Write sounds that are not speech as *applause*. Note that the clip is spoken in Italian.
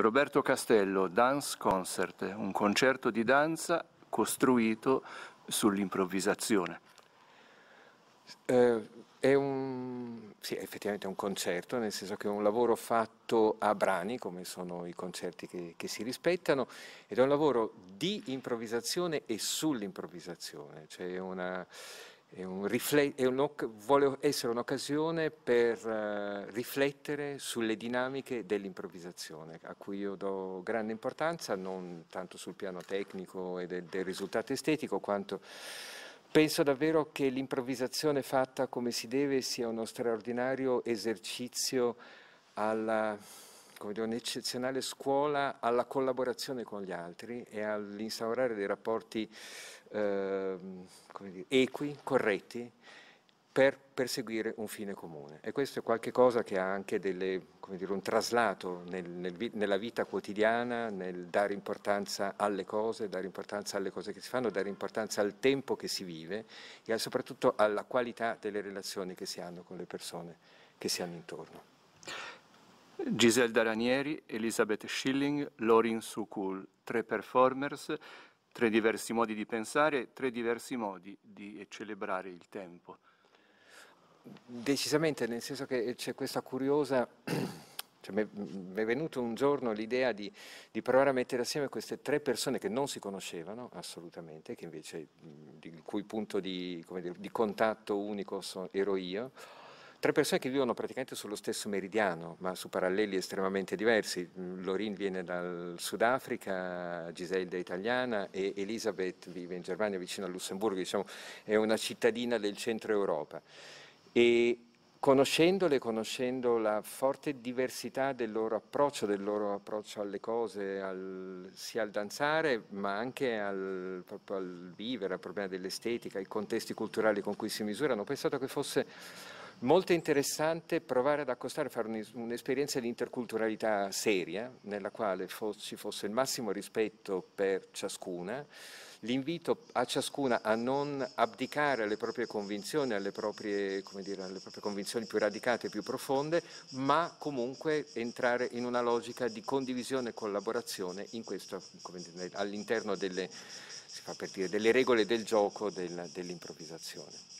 Roberto Castello, Dance Concert, un concerto di danza costruito sull'improvvisazione. Eh, è un, sì, è un concerto, nel senso che è un lavoro fatto a brani, come sono i concerti che, che si rispettano, ed è un lavoro di improvvisazione e sull'improvvisazione, cioè una, è un rifle- è un, vuole essere un'occasione per uh, riflettere sulle dinamiche dell'improvvisazione, a cui io do grande importanza, non tanto sul piano tecnico e del, del risultato estetico, quanto penso davvero che l'improvvisazione fatta come si deve sia uno straordinario esercizio alla come dire, un'eccezionale scuola alla collaborazione con gli altri e all'instaurare dei rapporti eh, equi, corretti, per perseguire un fine comune. E questo è qualcosa che ha anche delle, dire, un traslato nel, nel, nella vita quotidiana, nel dare importanza alle cose, dare importanza alle cose che si fanno, dare importanza al tempo che si vive e soprattutto alla qualità delle relazioni che si hanno con le persone che si hanno intorno. Giselle Daranieri, Elisabeth Schilling, Lorin Sukul, tre performers tre diversi modi di pensare, tre diversi modi di celebrare il tempo. Decisamente, nel senso che c'è questa curiosa... *clears throat* Cioè, mi è venuto un giorno l'idea di, di, provare a mettere assieme queste tre persone che non si conoscevano assolutamente, invece, il cui punto di, dire, di contatto unico sono, ero io, Tre persone che vivono praticamente sullo stesso meridiano, ma su paralleli estremamente diversi. Mm, Lorin viene dal Sudafrica, Giselda è italiana e Elisabeth vive in Germania, vicino a Lussemburgo, diciamo, è una cittadina del centro Europa. E conoscendole, conoscendo la forte diversità del loro approccio, del loro approccio alle cose, al, sia al danzare ma anche al, al vivere, al problema dell'estetica, ai contesti culturali con cui si misurano, ho pensato che fosse Molto interessante provare ad accostare, fare un'esperienza di interculturalità seria, nella quale ci fosse il massimo rispetto per ciascuna, l'invito a ciascuna a non abdicare alle proprie convinzioni, alle proprie, dire, alle proprie convinzioni più radicate e più profonde, ma comunque entrare in una logica di condivisione e collaborazione all'interno delle, delle, regole del gioco dell'improvvisazione.